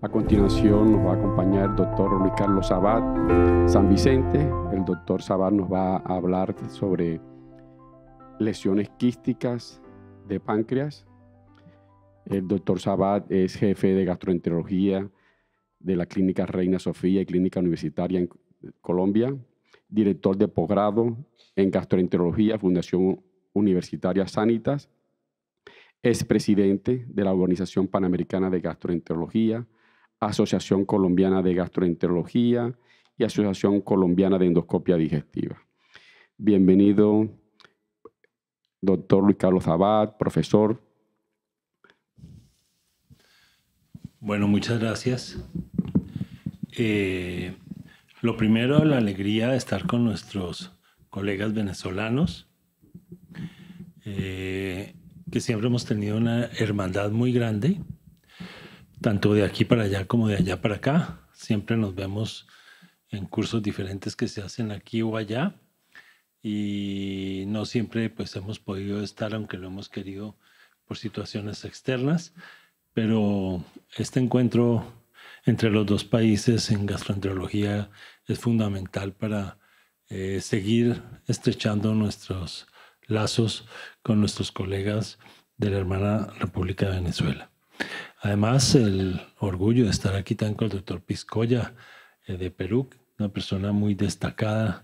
A continuación nos va a acompañar el doctor Luis Carlos Sabat San Vicente. El doctor Sabat nos va a hablar sobre lesiones quísticas de páncreas. El doctor Sabat es jefe de gastroenterología de la Clínica Reina Sofía y Clínica Universitaria en Colombia, director de posgrado en gastroenterología, Fundación Universitaria Sanitas, es presidente de la Organización Panamericana de Gastroenterología, Asociación Colombiana de Gastroenterología y Asociación Colombiana de Endoscopia Digestiva. Bienvenido, doctor Luis Carlos Abad, profesor. Bueno, muchas gracias. Eh, lo primero, la alegría de estar con nuestros colegas venezolanos, eh, que siempre hemos tenido una hermandad muy grande tanto de aquí para allá como de allá para acá. Siempre nos vemos en cursos diferentes que se hacen aquí o allá y no siempre pues hemos podido estar aunque lo hemos querido por situaciones externas, pero este encuentro entre los dos países en gastroenterología es fundamental para eh, seguir estrechando nuestros lazos con nuestros colegas de la hermana República de Venezuela. Además, el orgullo de estar aquí también con el doctor Piscoya eh, de Perú, una persona muy destacada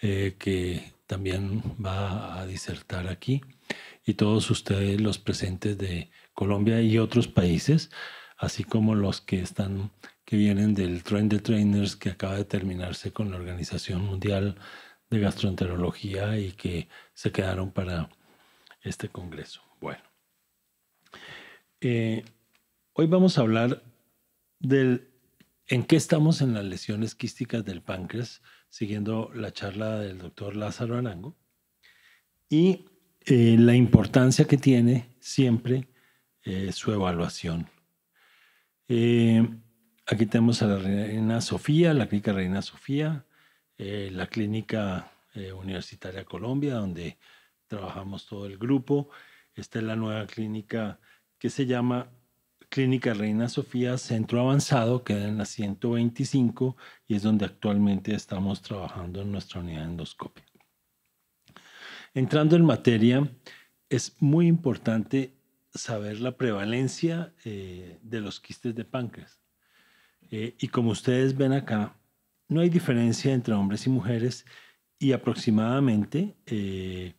eh, que también va a disertar aquí. Y todos ustedes, los presentes de Colombia y otros países, así como los que están que vienen del Train de Trainers que acaba de terminarse con la Organización Mundial de Gastroenterología y que se quedaron para este congreso. Bueno, eh, Hoy vamos a hablar del en qué estamos en las lesiones quísticas del páncreas, siguiendo la charla del doctor Lázaro Arango, y eh, la importancia que tiene siempre eh, su evaluación. Eh, aquí tenemos a la Reina Sofía, la clínica Reina Sofía, la clínica Universitaria Colombia, donde trabajamos todo el grupo. Esta es la nueva clínica que se llama Clínica Reina Sofía Centro Avanzado, queda en la 125 y es donde actualmente estamos trabajando en nuestra unidad de endoscopia. Entrando en materia, es muy importante saber la prevalencia eh, de los quistes de páncreas. Eh, y como ustedes ven acá, no hay diferencia entre hombres y mujeres y aproximadamente eh,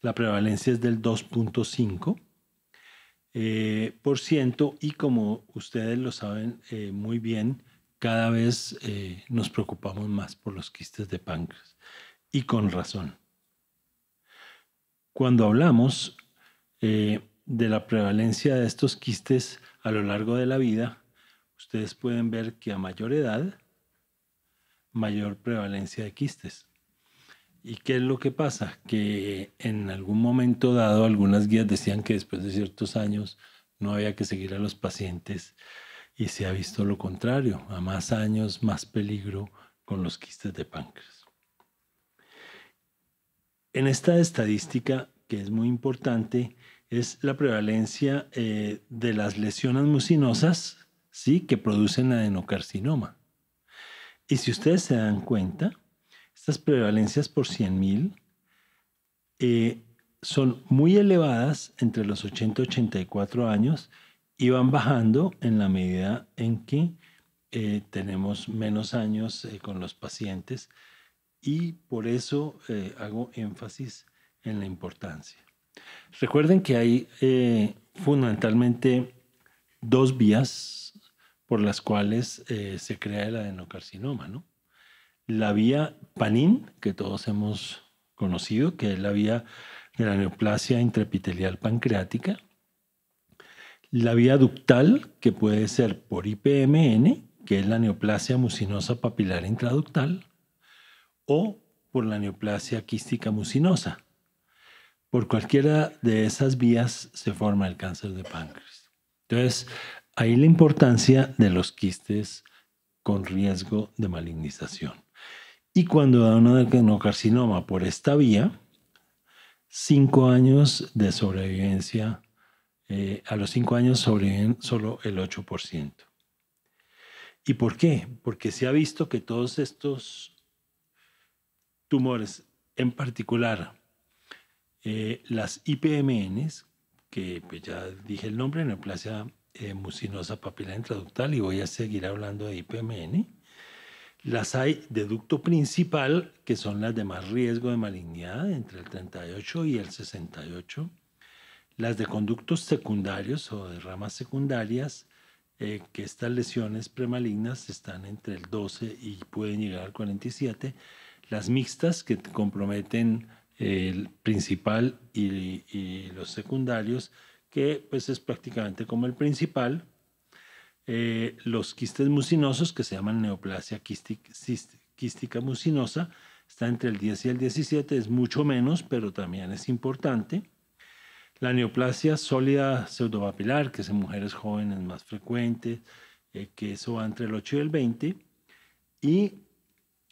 la prevalencia es del 2.5 eh, por ciento y como ustedes lo saben eh, muy bien, cada vez eh, nos preocupamos más por los quistes de páncreas y con razón. Cuando hablamos de la prevalencia de estos quistes a lo largo de la vida, ustedes pueden ver que a mayor edad, mayor prevalencia de quistes. ¿Y qué es lo que pasa? Que en algún momento dado algunas guías decían que después de ciertos años no había que seguir a los pacientes y se ha visto lo contrario, a más años más peligro con los quistes de páncreas. En esta estadística, que es muy importante, es la prevalencia eh, de las lesiones mucinosas ¿sí? que producen adenocarcinoma. Y si ustedes se dan cuenta, estas prevalencias por 100.000 eh, son muy elevadas entre los 80 y 84 años y van bajando en la medida en que eh, tenemos menos años eh, con los pacientes y por eso hago énfasis en la importancia. Recuerden que hay fundamentalmente dos vías por las cuales se crea el adenocarcinoma, ¿no? la vía panin, que todos hemos conocido, que es la vía de la neoplasia intraepitelial pancreática, la vía ductal, que puede ser por IPMN, que es la neoplasia mucinosa papilar intraductal, o por la neoplasia quística mucinosa. Por cualquiera de esas vías se forma el cáncer de páncreas. Entonces, ahí la importancia de los quistes con riesgo de malignización. Y cuando da una adenocarcinoma por esta vía, cinco años de sobrevivencia, eh, a los cinco años sobreviven solo el 8%. ¿Y por qué? Porque se ha visto que todos estos tumores, en particular eh, las IPMNs, que pues, ya dije el nombre, neoplasia eh, mucinosa papilar intraductal, y voy a seguir hablando de IPMN, las hay de ducto principal, que son las de más riesgo de malignidad, entre el 38 y el 68. Las de conductos secundarios o de ramas secundarias, eh, que estas lesiones premalignas están entre el 12 y pueden llegar al 47. Las mixtas, que comprometen el principal y, y los secundarios, que pues es prácticamente como el principal, eh, los quistes mucinosos que se llaman neoplasia quística, mucinosa. Está entre el 10 y el 17, es mucho menos, pero también es importante. La neoplasia sólida pseudopapilar, que es en mujeres jóvenes más frecuente, eh, que eso va entre el 8 y el 20. Y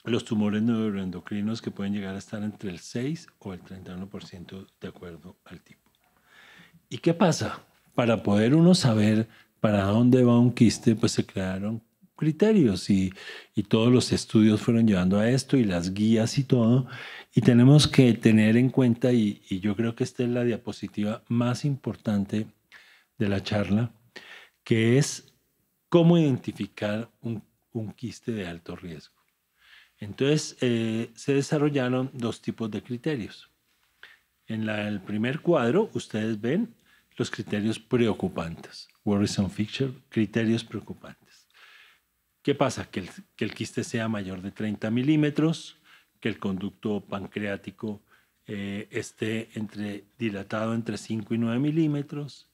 los tumores neuroendocrinos que pueden llegar a estar entre el 6 o el 31% de acuerdo al tipo. ¿Y qué pasa? Para poder uno saber para dónde va un quiste, pues se crearon criterios y, todos los estudios fueron llevando a esto y las guías y todo. Y tenemos que tener en cuenta, y, yo creo que esta es la diapositiva más importante de la charla, que es cómo identificar un, quiste de alto riesgo. Entonces, eh, se desarrollaron dos tipos de criterios. En el primer cuadro, ustedes ven los criterios preocupantes worrisome Fixture, criterios preocupantes. ¿Qué pasa? Que el, que el quiste sea mayor de 30 milímetros, que el conducto pancreático eh, esté entre, dilatado entre 5 y 9 milímetros,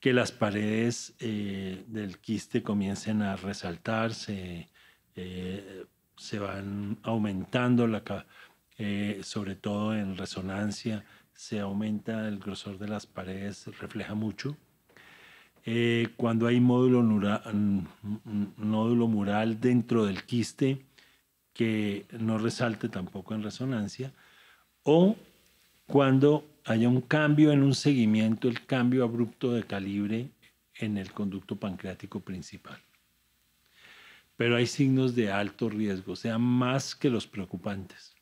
que las paredes eh, del quiste comiencen a resaltarse, eh, se van aumentando, sobre todo en resonancia, se aumenta el grosor de las paredes, refleja mucho. Eh, cuando hay módulo, nódulo mural dentro del quiste que no resalte tampoco en resonancia, o cuando haya un cambio en un seguimiento, el cambio abrupto de calibre en el conducto pancreático principal. Pero hay signos de alto riesgo, o sea, más que los preocupantes,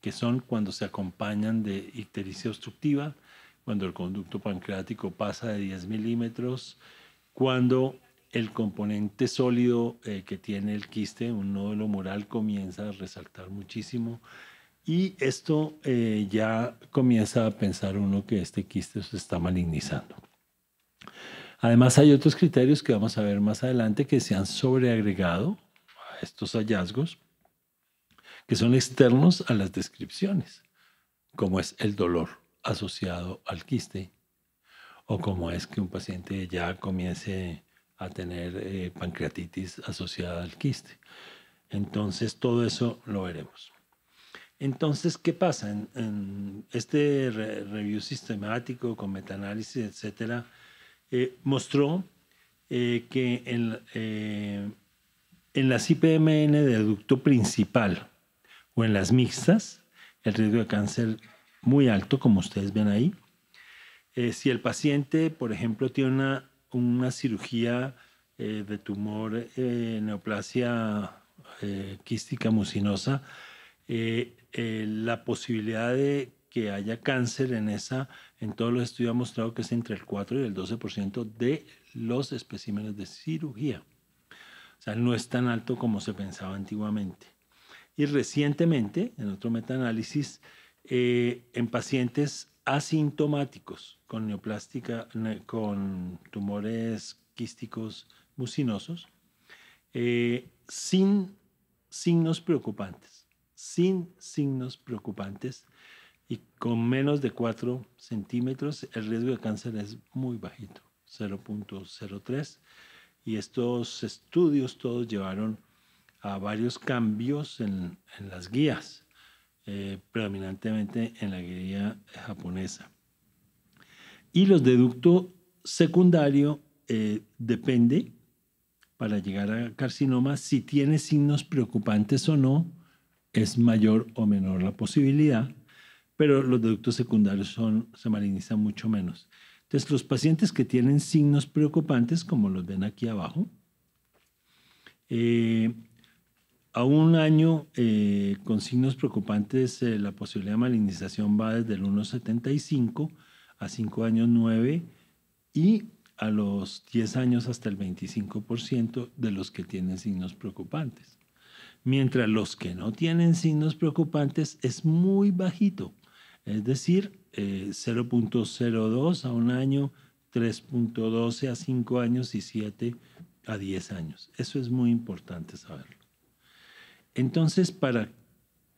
que son cuando se acompañan de ictericia obstructiva, cuando el conducto pancreático pasa de 10 milímetros, cuando el componente sólido eh, que tiene el quiste, un nódulo moral, comienza a resaltar muchísimo. Y esto eh, ya comienza a pensar uno que este quiste se está malignizando. Además hay otros criterios que vamos a ver más adelante que se han sobreagregado a estos hallazgos, que son externos a las descripciones, como es el dolor asociado al quiste o cómo es que un paciente ya comience a tener eh, pancreatitis asociada al quiste. Entonces, todo eso lo veremos. Entonces, ¿qué pasa? En, este review sistemático con metaanálisis, etcétera, eh, mostró eh, que en, en, las IPMN de ducto principal o en las mixtas, el riesgo de cáncer muy alto, como ustedes ven ahí. Eh, si el paciente, por ejemplo, tiene una, una cirugía eh, de tumor eh, neoplasia quística mucinosa, la posibilidad de que haya cáncer en esa, en todos los estudios ha mostrado que es entre el 4 y el 12% de los especímenes de cirugía. O sea, no es tan alto como se pensaba antiguamente. Y recientemente, en otro metaanálisis, eh, en pacientes asintomáticos con neoplástica, con tumores quísticos mucinosos, eh, sin signos preocupantes, sin signos preocupantes y con menos de 4 centímetros el riesgo de cáncer es muy bajito, 0.03. Y estos estudios todos llevaron a varios cambios en las guías eh, predominantemente en la guerrilla japonesa. Y los deductos secundarios secundario eh, depende para llegar a carcinoma si tiene signos preocupantes o no, es mayor o menor la posibilidad, pero los deductos secundarios son, se marinizan mucho menos. Entonces, los pacientes que tienen signos preocupantes, como los ven aquí abajo, eh, a un año eh, con signos preocupantes, eh, la posibilidad de malignización va desde el 1,75 a 5 años 9 y a los 10 años hasta el 25% de los que tienen signos preocupantes. Mientras los que no tienen signos preocupantes es muy bajito, es decir, 0.02 eh, a un año, 3.12 a 5 años y 7 a 10 años. Eso es muy importante saberlo. Entonces, para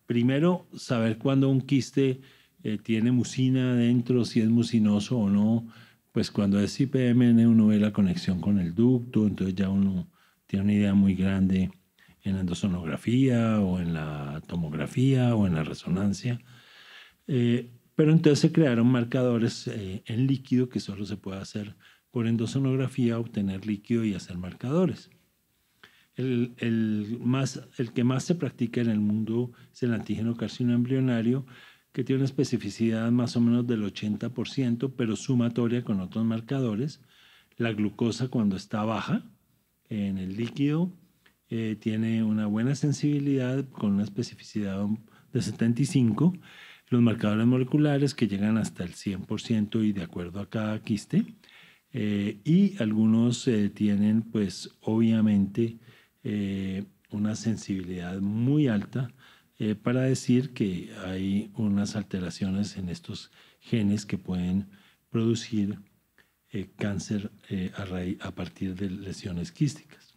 primero saber cuándo un quiste eh, tiene mucina dentro, si es mucinoso o no, pues cuando es IPMN uno ve la conexión con el ducto, entonces ya uno tiene una idea muy grande en la endosonografía o en la tomografía o en la resonancia. Eh, pero entonces se crearon marcadores eh, en líquido que solo se puede hacer por endosonografía, obtener líquido y hacer marcadores. El, más, el que más se practica en el mundo es el antígeno carcino embrionario, que tiene una especificidad más o menos del 80%, pero sumatoria con otros marcadores. La glucosa cuando está baja en el líquido eh, tiene una buena sensibilidad con una especificidad de 75. Los marcadores moleculares que llegan hasta el 100% y de acuerdo a cada quiste. Eh, y algunos eh, tienen pues obviamente eh, una sensibilidad muy alta eh, para decir que hay unas alteraciones en estos genes que pueden producir eh, cáncer a, partir de lesiones quísticas.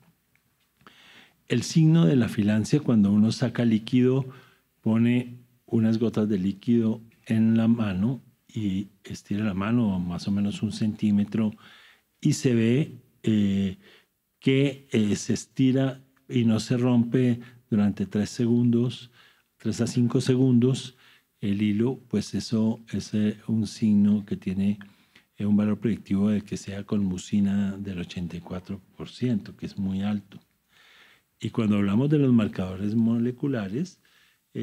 El signo de la filancia, cuando uno saca líquido, pone unas gotas de líquido en la mano y estira la mano más o menos un centímetro y se ve que eh, se estira y no se rompe durante 3 segundos, 3 a 5 segundos, el hilo, pues eso es eh, un signo que tiene eh, un valor predictivo de que sea con mucina del 84%, que es muy alto. Y cuando hablamos de los marcadores moleculares,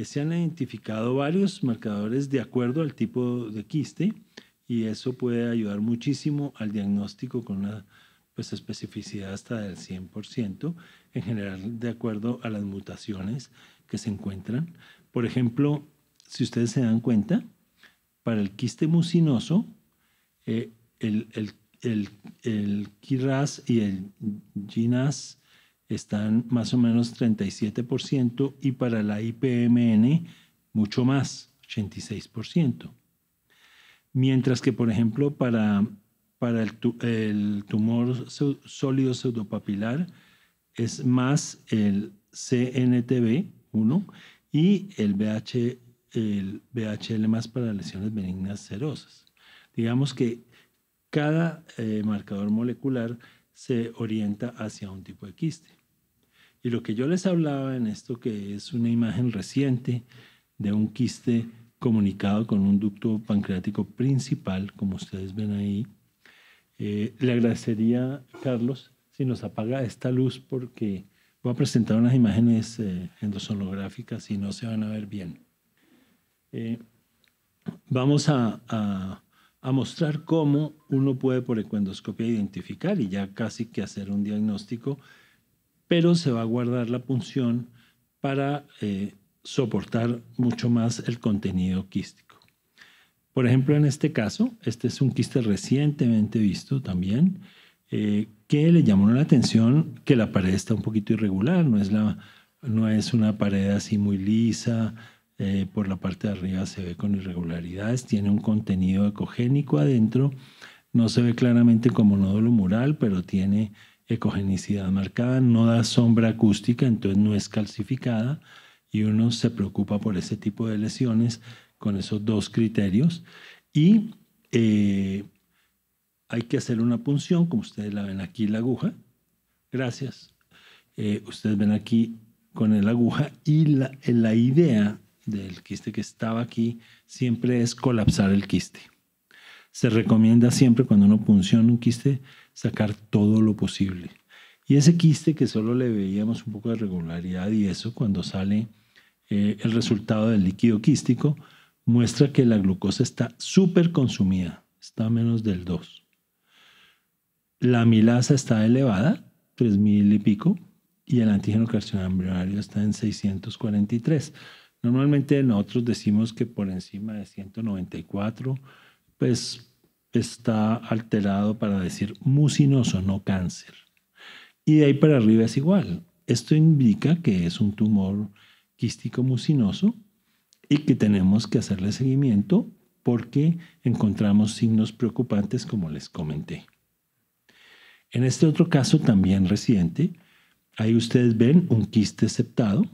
se han identificado varios marcadores de acuerdo al tipo de quiste y eso puede ayudar muchísimo al diagnóstico con la pues especificidad hasta del 100%, en general de acuerdo a las mutaciones que se encuentran. Por ejemplo, si ustedes se dan cuenta, para el quiste mucinoso, eh, el, el, y el GINAS están más o menos 37% y para la IPMN mucho más, 86%. Mientras que, por ejemplo, para para el, tumor sólido pseudopapilar es más el CNTB1 y el, BH, el BHL más para lesiones benignas serosas. Digamos que cada eh, marcador molecular se orienta hacia un tipo de quiste. Y lo que yo les hablaba en esto, que es una imagen reciente de un quiste comunicado con un ducto pancreático principal, como ustedes ven ahí, eh, le agradecería, Carlos, si nos apaga esta luz porque voy a presentar unas imágenes eh, endosonográficas y no se van a ver bien. Eh, vamos a, mostrar cómo uno puede por ecuendoscopia identificar y ya casi que hacer un diagnóstico, pero se va a guardar la punción para soportar mucho más el contenido quístico. Por ejemplo, en este caso, este es un quiste recientemente visto también, eh, que le llamó la atención que la pared está un poquito irregular, no es, la, no es una pared así muy lisa, eh, por la parte de arriba se ve con irregularidades, tiene un contenido ecogénico adentro, no se ve claramente como nódulo mural, pero tiene ecogenicidad marcada, no da sombra acústica, entonces no es calcificada y uno se preocupa por ese tipo de lesiones con esos dos criterios. Y eh, hay que hacer una punción, como ustedes la ven aquí, la aguja. Gracias. Eh, ustedes ven aquí con la aguja y la, idea del quiste que estaba aquí siempre es colapsar el quiste. Se recomienda siempre cuando uno punciona un quiste sacar todo lo posible. Y ese quiste que solo le veíamos un poco de regularidad y eso cuando sale eh, el resultado del líquido quístico, muestra que la glucosa está súper consumida, está menos del 2. La milasa está elevada, 3000 y pico, y el antígeno carcinoembrionario está en 643. Normalmente nosotros decimos que por encima de 194, pues está alterado para decir mucinoso, no cáncer. Y de ahí para arriba es igual. Esto indica que es un tumor quístico mucinoso y que tenemos que hacerle seguimiento porque encontramos signos preocupantes como les comenté. En este otro caso también reciente, ahí ustedes ven un quiste septado.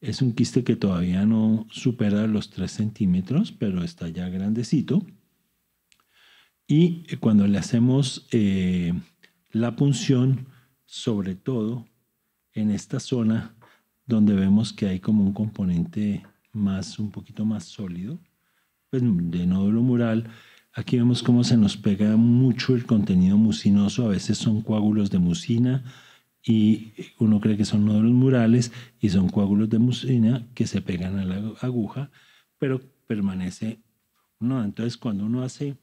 Es un quiste que todavía no supera los 3 centímetros, pero está ya grandecito. Y cuando le hacemos eh, la punción, sobre todo en esta zona donde vemos que hay como un componente más, un poquito más sólido, pues, de nódulo mural, aquí vemos cómo se nos pega mucho el contenido mucinoso, a veces son coágulos de mucina y uno cree que son nódulos murales y son coágulos de mucina que se pegan a la aguja, pero permanece uno. Entonces cuando uno hace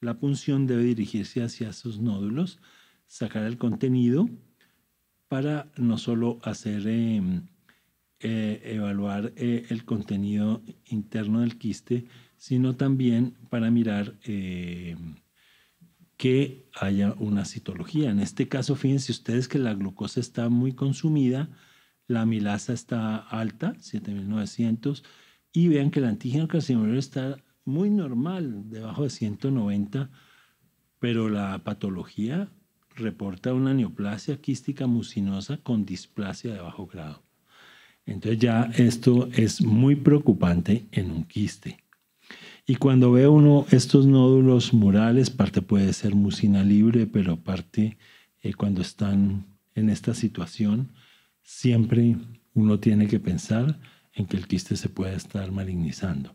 la punción debe dirigirse hacia esos nódulos, sacar el contenido para no solo hacer... Em, eh, evaluar eh, el contenido interno del quiste, sino también para mirar eh, que haya una citología. En este caso, fíjense ustedes que la glucosa está muy consumida, la milasa está alta, 7900, y vean que el antígeno carcinogénero está muy normal, debajo de 190, pero la patología reporta una neoplasia quística mucinosa con displasia de bajo grado. Entonces ya esto es muy preocupante en un quiste. Y cuando ve uno estos nódulos murales, parte puede ser mucina libre, pero parte eh, cuando están en esta situación, siempre uno tiene que pensar en que el quiste se puede estar malignizando.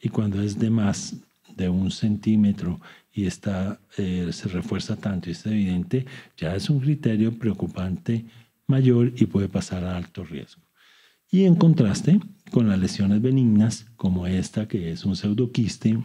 Y cuando es de más de un centímetro y está, eh, se refuerza tanto y es evidente, ya es un criterio preocupante mayor y puede pasar a alto riesgo. Y en contraste con las lesiones benignas, como esta que es un pseudoquiste,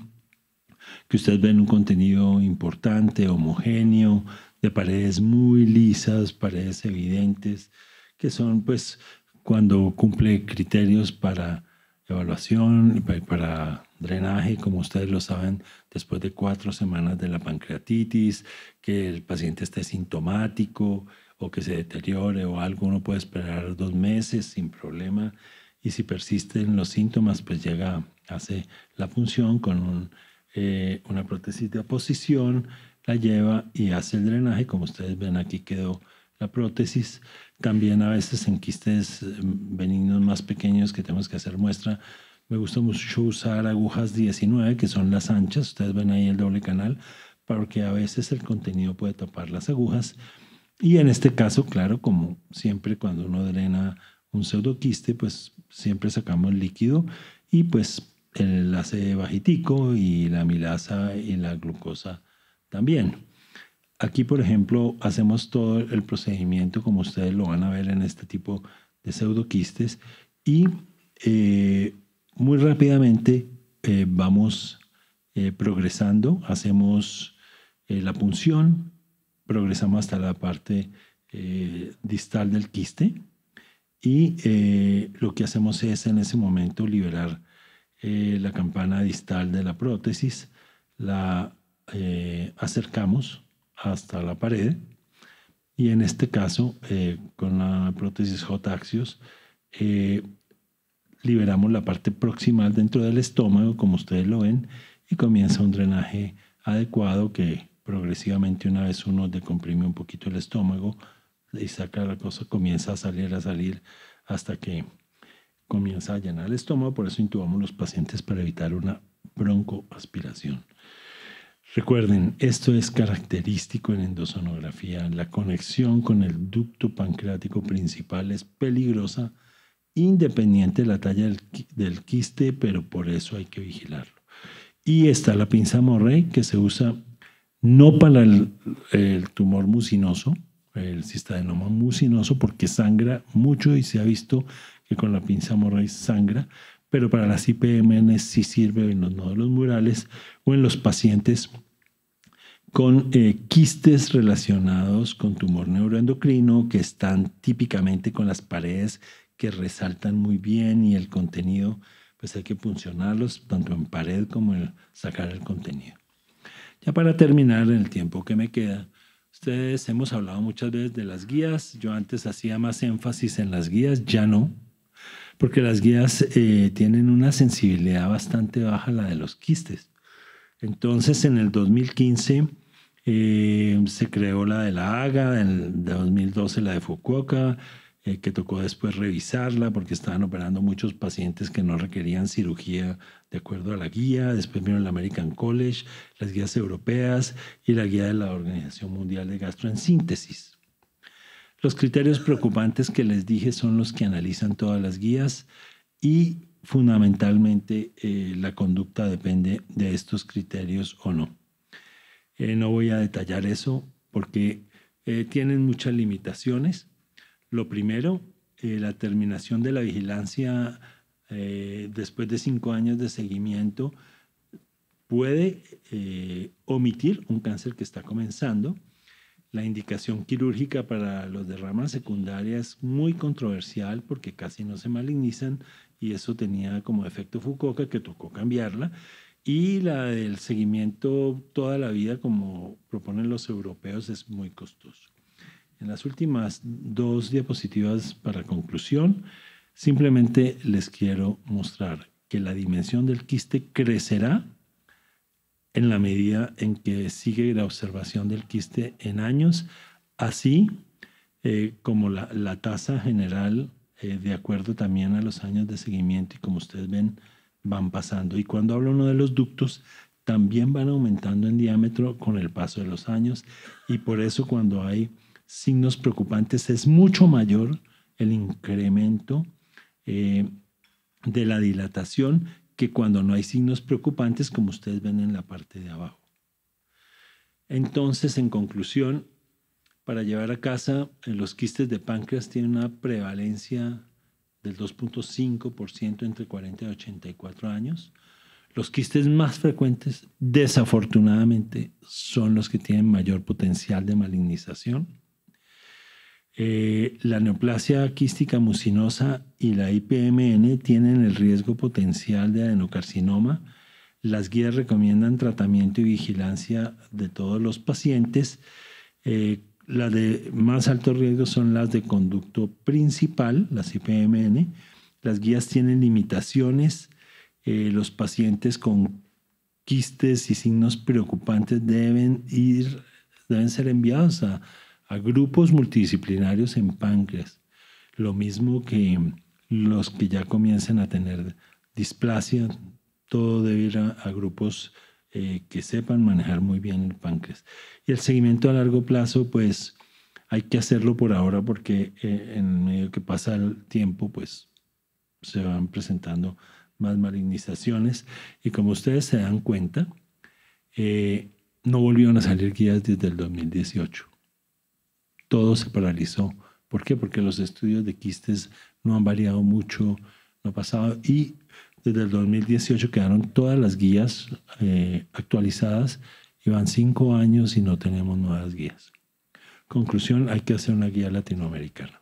que ustedes ven un contenido importante, homogéneo, de paredes muy lisas, paredes evidentes, que son pues cuando cumple criterios para evaluación, para drenaje, como ustedes lo saben, después de cuatro semanas de la pancreatitis, que el paciente esté sintomático o que se deteriore o algo, uno puede esperar dos meses sin problema y si persisten los síntomas, pues llega, hace la función con eh, una prótesis de oposición, la lleva y hace el drenaje, como ustedes ven aquí quedó la prótesis. También a veces en quistes mm, benignos más pequeños que tenemos que hacer muestra, me gusta mucho usar agujas 19, que son las anchas, ustedes ven ahí el doble canal, porque a veces el contenido puede tapar las agujas. Y en este caso, claro, como siempre cuando uno drena un pseudoquiste, pues siempre sacamos el líquido y pues el ácido bajitico y la milasa y la glucosa también. Aquí, por ejemplo, hacemos todo el procedimiento como ustedes lo van a ver en este tipo de pseudoquistes y eh, muy rápidamente eh, vamos eh, progresando, hacemos la punción, progresamos hasta la parte eh, distal del quiste y eh, lo que hacemos es en ese momento liberar eh, la campana distal de la prótesis, la acercamos hasta la pared y en este caso con la prótesis J-axios liberamos la parte proximal dentro del estómago como ustedes lo ven y comienza un drenaje adecuado que progresivamente una vez uno decomprime un poquito el estómago y saca la cosa, comienza a salir, a salir hasta que comienza a llenar el estómago, por eso intubamos los pacientes para evitar una broncoaspiración. Recuerden, esto es característico en endosonografía. La conexión con el ducto pancreático principal es peligrosa independiente de la talla del, del quiste, pero por eso hay que vigilarlo. Y está la pinza Morrey que se usa no para el, tumor mucinoso, el cistadenoma mucinoso, porque sangra mucho y se ha visto que con la pinza morray sangra, pero para las IPMN sí sirve en los nódulos murales o en los pacientes con eh, quistes relacionados con tumor neuroendocrino que están típicamente con las paredes que resaltan muy bien y el contenido, pues hay que funcionarlos tanto en pared como en sacar el contenido. Ya para terminar, en el tiempo que me queda, ustedes hemos hablado muchas veces de las guías. Yo antes hacía más énfasis en las guías, ya no, porque las guías eh, tienen una sensibilidad bastante baja, la de los quistes. Entonces, en el 2015 eh, se creó la de La Haga, en el 2012 la de Fukuoka, eh, que tocó después revisarla porque estaban operando muchos pacientes que no requerían cirugía de acuerdo a la guía. Después vino el American College, las guías europeas y la guía de la Organización Mundial de Gastroensíntesis. Los criterios preocupantes que les dije son los que analizan todas las guías y fundamentalmente eh, la conducta depende de estos criterios o no. Eh, no voy a detallar eso porque tienen muchas limitaciones lo primero, la terminación de la vigilancia eh, después de cinco años de seguimiento puede eh, omitir un cáncer que está comenzando. La indicación quirúrgica para los derramas secundarias es muy controversial porque casi no se malignizan y eso tenía como efecto Foucault que tocó cambiarla. Y la del seguimiento toda la vida, como proponen los europeos, es muy costoso. En las últimas dos diapositivas para conclusión, simplemente les quiero mostrar que la dimensión del quiste crecerá en la medida en que sigue la observación del quiste en años, así eh, como la, tasa general eh, de acuerdo también a los años de seguimiento y como ustedes ven van pasando. Y cuando hablo uno de los ductos, también van aumentando en diámetro con el paso de los años y por eso cuando hay signos preocupantes es mucho mayor el incremento eh, de la dilatación que cuando no hay signos preocupantes, como ustedes ven en la parte de abajo. Entonces, en conclusión, para llevar a casa, eh, los quistes de páncreas tienen una prevalencia del 2.5% entre 40 y 84 años. Los quistes más frecuentes, desafortunadamente, son los que tienen mayor potencial de malignización. Eh, la neoplasia quística mucinosa y la IPMN tienen el riesgo potencial de adenocarcinoma. Las guías recomiendan tratamiento y vigilancia de todos los pacientes. Eh, las de más alto riesgo son las de conducto principal, las IPMN. Las guías tienen limitaciones. Eh, los pacientes con quistes y signos preocupantes deben ir, deben ser enviados a a grupos multidisciplinarios en páncreas, lo mismo que los que ya comiencen a tener displasia, todo debe ir a, grupos eh, que sepan manejar muy bien el páncreas. Y el seguimiento a largo plazo, pues hay que hacerlo por ahora porque eh, en medio que pasa el tiempo, pues se van presentando más malignizaciones y como ustedes se dan cuenta, eh, no volvieron a salir guías desde el 2018 todo se paralizó. ¿Por qué? Porque los estudios de quistes no han variado mucho, no ha pasado. Y desde el 2018 quedaron todas las guías eh, actualizadas y van cinco años y no tenemos nuevas guías. Conclusión, hay que hacer una guía latinoamericana.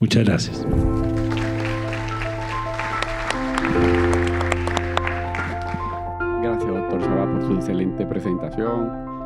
Muchas gracias. Gracias, doctor Chava, por su excelente presentación